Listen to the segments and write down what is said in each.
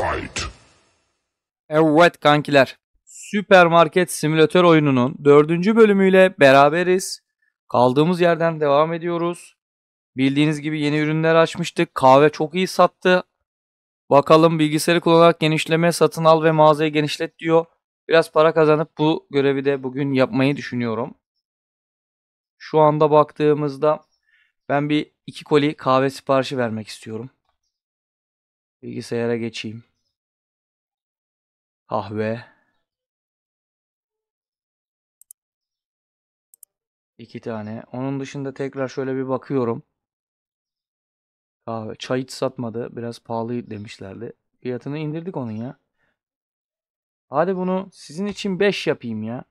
Fight. Evet kankiler. Süpermarket simülatör oyununun dördüncü bölümüyle beraberiz. Kaldığımız yerden devam ediyoruz. Bildiğiniz gibi yeni ürünler açmıştık. Kahve çok iyi sattı. Bakalım bilgisayarı kullanarak genişleme, satın al ve mağazayı genişlet diyor. Biraz para kazanıp bu görevi de bugün yapmayı düşünüyorum. Şu anda baktığımızda ben bir iki koli kahve siparişi vermek istiyorum. Bilgisayara geçeyim. Kahve. İki tane. Onun dışında tekrar şöyle bir bakıyorum. Kahve. Çay hiç satmadı. Biraz pahalı demişlerdi. Fiyatını indirdik onun ya. Hadi bunu sizin için 5 yapayım ya.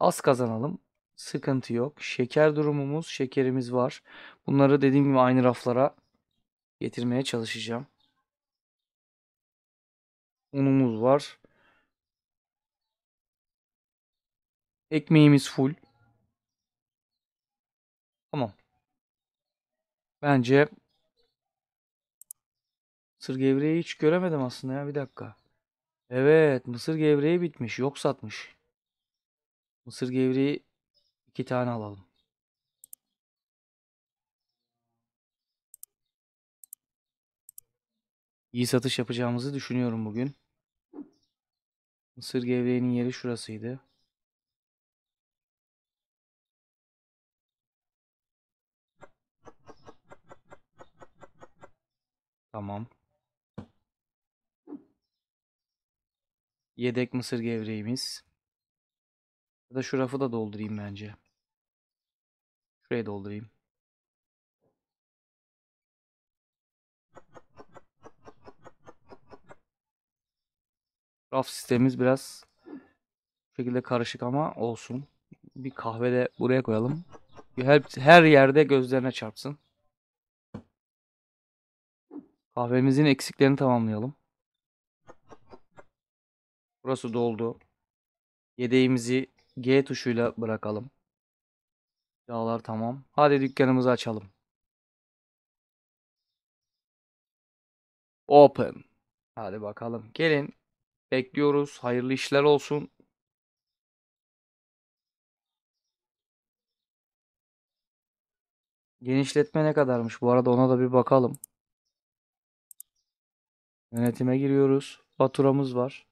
Az kazanalım. Sıkıntı yok. Şeker durumumuz, şekerimiz var. Bunları dediğim gibi aynı raflara getirmeye çalışacağım. Unumuz var. Ekmeğimiz full. Tamam. Bence mısır gevreği hiç göremedim aslında ya bir dakika. Evet mısır gevreği bitmiş yok satmış. Mısır gevreği iki tane alalım. İyi satış yapacağımızı düşünüyorum bugün. Mısır gevreğinin yeri şurasıydı. Tamam. Yedek mısır gevreğimiz. Ya da şu rafı da doldurayım bence. Şuraya doldurayım. Raf sistemimiz biraz şekilde karışık ama olsun. Bir kahve de buraya koyalım. Her, her yerde gözlerine çarpsın. Kahvemizin eksiklerini tamamlayalım. Burası doldu. Yedeğimizi G tuşuyla bırakalım. Yağlar tamam. Hadi dükkanımızı açalım. Open. Hadi bakalım. Gelin Bekliyoruz. Hayırlı işler olsun. Genişletme ne kadarmış? Bu arada ona da bir bakalım. Yönetime giriyoruz. Faturamız var.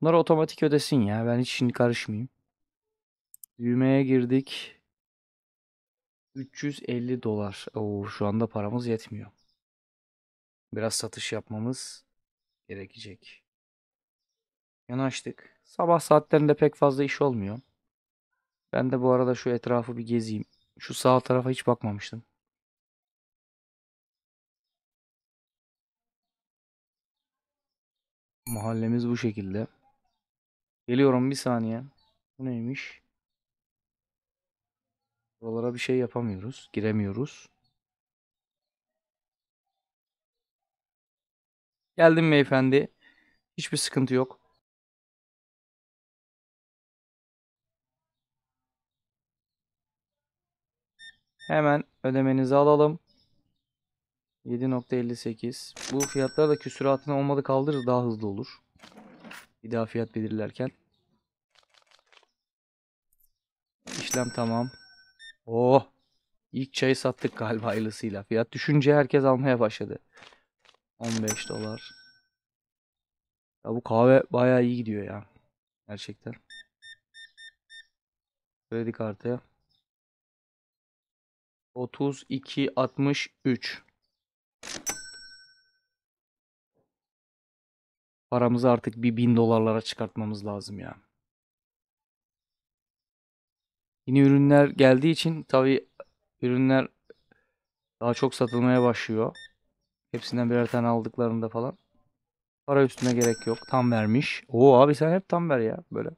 Bunlar otomatik ödesin ya. Ben hiç şimdi karışmayayım. Düğmeye girdik. 350 dolar. Oo, şu anda paramız yetmiyor. Biraz satış yapmamız gerekecek. Yanaştık. Sabah saatlerinde pek fazla iş olmuyor. Ben de bu arada şu etrafı bir gezeyim. Şu sağ tarafa hiç bakmamıştım. Mahallemiz bu şekilde. Geliyorum bir saniye. Bu neymiş? Buralara bir şey yapamıyoruz. Giremiyoruz. Geldim beyefendi. Hiçbir sıkıntı yok. Hemen ödemenizi alalım. 7.58. Bu fiyatlar da küsuratını olmadı kaldırır daha hızlı olur. Bir daha fiyat belirlerken. İşlem tamam. Oh! İlk çayı sattık galiba hayırlısıyla. Fiyat düşünce herkes almaya başladı. 15 dolar. Ya bu kahve bayağı iyi gidiyor ya. Gerçekten. Kredi kartı. 32 63 Paramızı artık bir bin dolarlara çıkartmamız lazım ya. Yeni ürünler geldiği için tabi ürünler daha çok satılmaya başlıyor. Hepsinden birer tane aldıklarında falan. Para üstüne gerek yok. Tam vermiş. Oo abi sen hep tam ver ya böyle.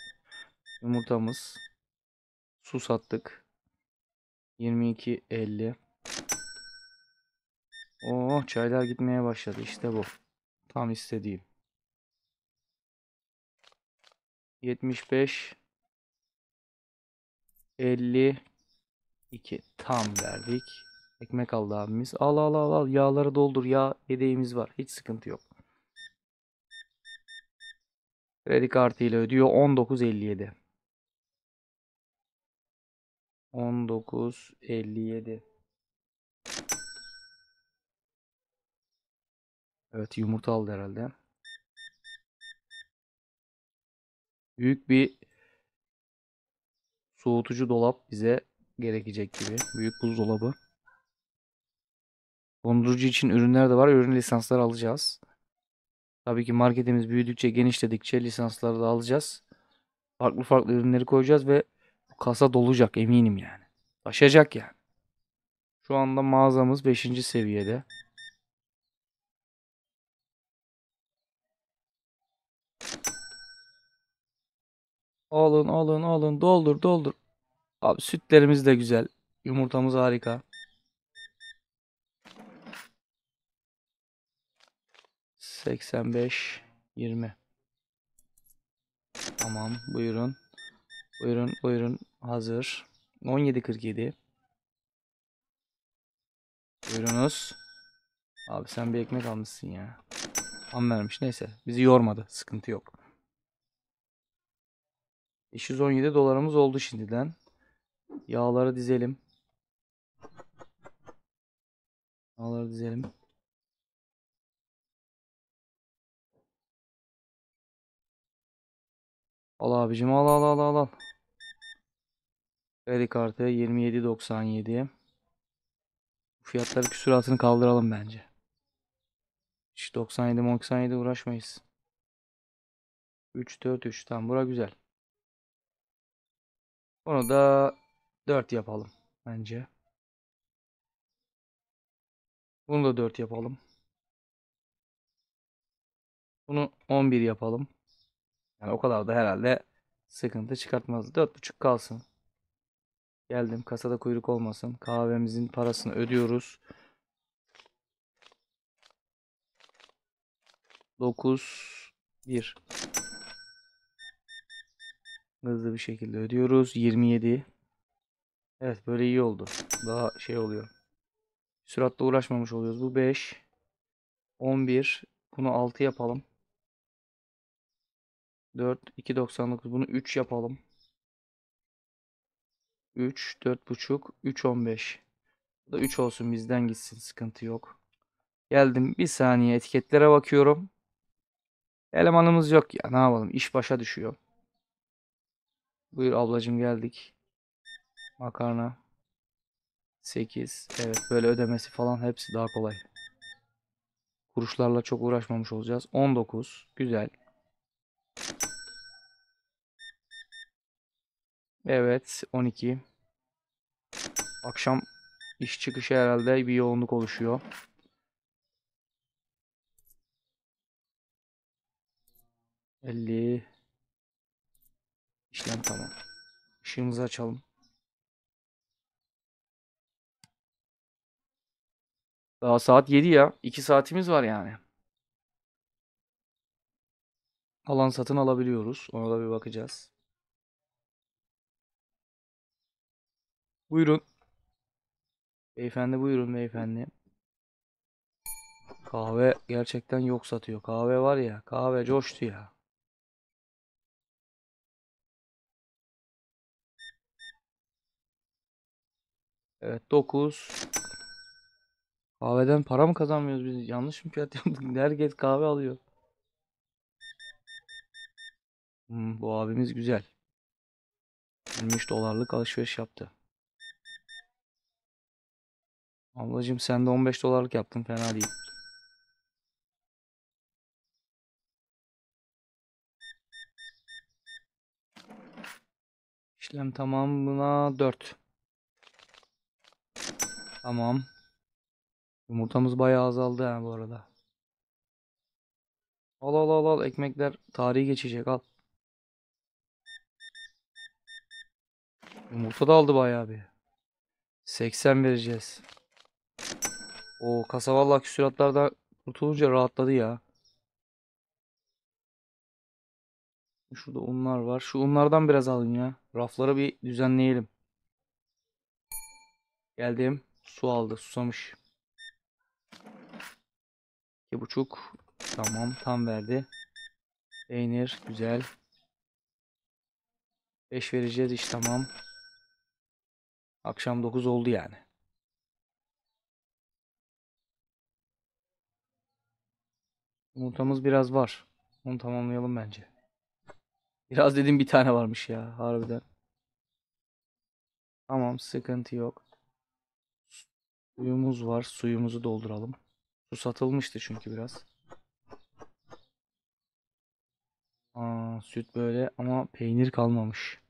Yumurtamız. Su sattık. 22 50 Oh çaylar gitmeye başladı işte bu. Tam istediğim. 75 52 tam verdik. Ekmek aldı abimiz. Al al al al yağları doldur yağ yedeğimiz var. Hiç sıkıntı yok. Kredi kartıyla ödüyor 19.57. 19.57 Evet yumurta aldı herhalde. Büyük bir soğutucu dolap bize gerekecek gibi. Büyük buzdolabı. Dondurucu için ürünler de var. Ürün lisansları alacağız. Tabii ki marketimiz büyüdükçe, genişledikçe lisansları da alacağız. Farklı farklı ürünleri koyacağız ve kasa dolacak eminim yani. Aşacak yani. Şu anda mağazamız 5. seviyede. Alın alın alın doldur doldur. Abi sütlerimiz de güzel. Yumurtamız harika. Seksen beş, yirmi. Tamam buyurun. Buyurun buyurun hazır. 17.47 Buyurunuz. Abi sen bir ekmek almışsın ya. Tam vermiş neyse. Bizi yormadı. Sıkıntı yok. 517 dolarımız oldu şimdiden. Yağları dizelim. Yağları dizelim. Al abicim al al al al al. Kredi kartı 27.97. Fiyatları küsuratını kaldıralım bence. Hiç 97 97 uğraşmayız. 3 4 3 tam bura güzel. Onu da 4 yapalım bence. Bunu da 4 yapalım. Bunu 11 yapalım. Yani o kadar da herhalde sıkıntı çıkartmaz. 4.5 kalsın. Geldim kasada kuyruk olmasın. Kahvemizin parasını ödüyoruz. 9 1 Hızlı bir şekilde ödüyoruz. 27 Evet böyle iyi oldu. Daha şey oluyor. Süratle uğraşmamış oluyoruz. Bu 5 11 Bunu 6 yapalım. 4 2.99 bunu 3 yapalım. 3, 4.5, 3, 15. Bu da 3 olsun bizden gitsin sıkıntı yok. Geldim bir saniye etiketlere bakıyorum. Elemanımız yok ya ne yapalım iş başa düşüyor. Buyur ablacım geldik. Makarna. 8. Evet böyle ödemesi falan hepsi daha kolay. Kuruşlarla çok uğraşmamış olacağız. 19. Güzel. Evet 12. Akşam iş çıkışı herhalde bir yoğunluk oluşuyor. Elli. İşlem tamam. Işığımızı açalım. Daha saat 7 ya. 2 saatimiz var yani. Alan satın alabiliyoruz. Ona da bir bakacağız. Buyurun. Beyefendi buyurun beyefendi. Kahve gerçekten yok satıyor. Kahve var ya kahve coştu ya. Evet 9. Kahveden para mı kazanmıyoruz biz? Yanlış mı fiyat yaptık? Herkes kahve alıyor. Hmm, bu abimiz güzel. 23 dolarlık alışveriş yaptı. Ablacım sen de 15 dolarlık yaptın fena değil. İşlem tamam buna 4. Tamam. Yumurtamız bayağı azaldı yani bu arada. Al al al al ekmekler tarihi geçecek al. Yumurta da aldı bayağı bir. 80 vereceğiz. O kasa vallahi kurtulunca rahatladı ya. Şurada unlar var. Şu unlardan biraz alın ya. Raflara bir düzenleyelim. Geldim. Su aldı. Susamış. İki buçuk. Tamam. Tam verdi. Peynir. Güzel. Beş vereceğiz. iş tamam. Akşam dokuz oldu yani. Yumurtamız biraz var. Onu tamamlayalım bence. Biraz dedim bir tane varmış ya harbiden. Tamam sıkıntı yok. Suyumuz var. Suyumuzu dolduralım. Su satılmıştı çünkü biraz. Aa, süt böyle ama peynir kalmamış.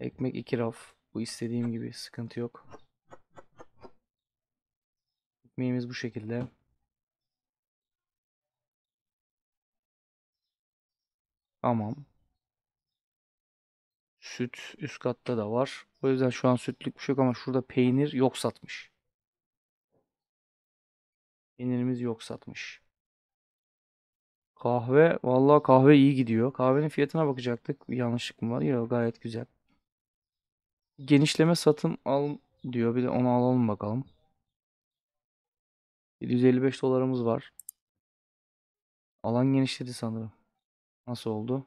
Ekmek 2 raf. Bu istediğim gibi sıkıntı yok. Ekmeğimiz bu şekilde. Tamam. Süt üst katta da var. O yüzden şu an sütlük bir şey yok ama şurada peynir yok satmış. Peynirimiz yok satmış. Kahve, vallahi kahve iyi gidiyor. Kahvenin fiyatına bakacaktık. yanlışlık mı var? Yok gayet güzel. Genişleme satın al diyor. Bir de onu alalım bakalım. 755 dolarımız var. Alan genişledi sanırım. Nasıl oldu?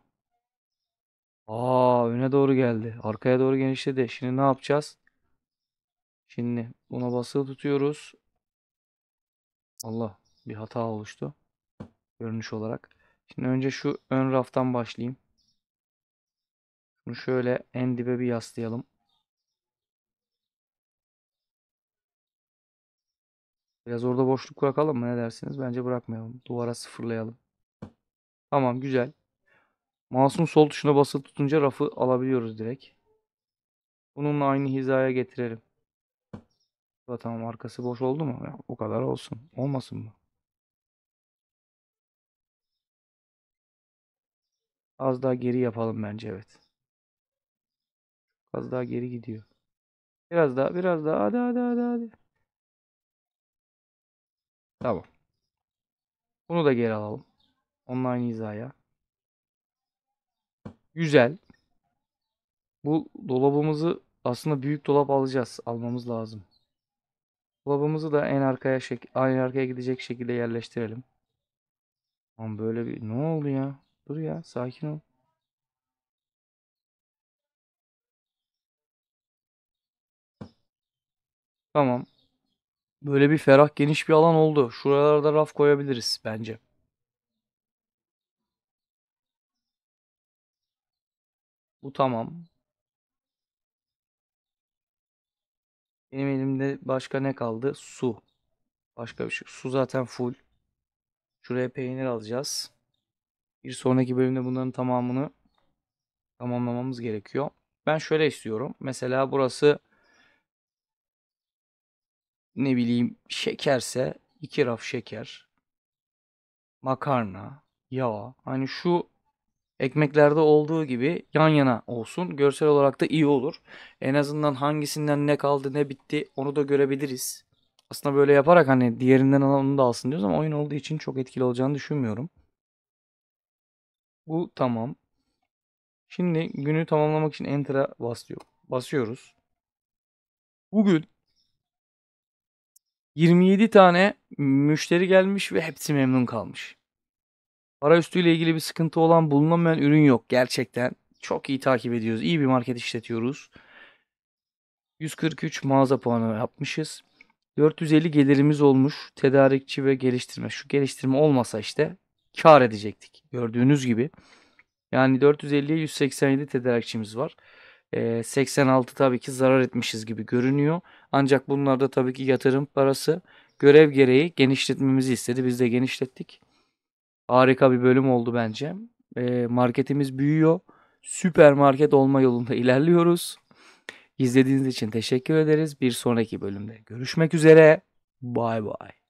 Aa öne doğru geldi. Arkaya doğru genişledi. Şimdi ne yapacağız? Şimdi buna basılı tutuyoruz. Allah bir hata oluştu. Görünüş olarak. Şimdi önce şu ön raftan başlayayım. Bunu şöyle en dibe bir yaslayalım. Biraz orada boşluk bırakalım mı ne dersiniz? Bence bırakmayalım. Duvara sıfırlayalım. Tamam güzel. Masum sol tuşuna basılı tutunca rafı alabiliyoruz direkt. Bununla aynı hizaya getirelim. tamam arkası boş oldu mu? Ya, o kadar olsun. Olmasın mı? Az daha geri yapalım bence evet. Az daha geri gidiyor. Biraz daha biraz daha hadi hadi hadi hadi. Tamam. Bunu da geri alalım. Online hizaya. Güzel. Bu dolabımızı aslında büyük dolap alacağız. Almamız lazım. Dolabımızı da en arkaya şek en arkaya gidecek şekilde yerleştirelim. Ama böyle bir ne oldu ya? Dur ya sakin ol. Tamam. Böyle bir ferah geniş bir alan oldu. Şuralarda raf koyabiliriz bence. Bu tamam. Benim elimde başka ne kaldı? Su. Başka bir şey. Su zaten full. Şuraya peynir alacağız. Bir sonraki bölümde bunların tamamını tamamlamamız gerekiyor. Ben şöyle istiyorum. Mesela burası ne bileyim şekerse iki raf şeker, makarna, yağ. Hani şu ekmeklerde olduğu gibi yan yana olsun. Görsel olarak da iyi olur. En azından hangisinden ne kaldı ne bitti onu da görebiliriz. Aslında böyle yaparak hani diğerinden alan onu da alsın diyoruz ama oyun olduğu için çok etkili olacağını düşünmüyorum. Bu tamam. Şimdi günü tamamlamak için enter'a basıyor, basıyoruz. Bugün 27 tane müşteri gelmiş ve hepsi memnun kalmış. Para üstüyle ilgili bir sıkıntı olan bulunamayan ürün yok gerçekten. Çok iyi takip ediyoruz. İyi bir market işletiyoruz. 143 mağaza puanı yapmışız. 450 gelirimiz olmuş. Tedarikçi ve geliştirme. Şu geliştirme olmasa işte kar edecektik. Gördüğünüz gibi. Yani 450'ye 187 tedarikçimiz var. 86 tabii ki zarar etmişiz gibi görünüyor. Ancak bunlarda tabii ki yatırım parası. Görev gereği genişletmemizi istedi. Biz de genişlettik. Harika bir bölüm oldu bence. marketimiz büyüyor. Süpermarket olma yolunda ilerliyoruz. İzlediğiniz için teşekkür ederiz. Bir sonraki bölümde görüşmek üzere. Bay bay.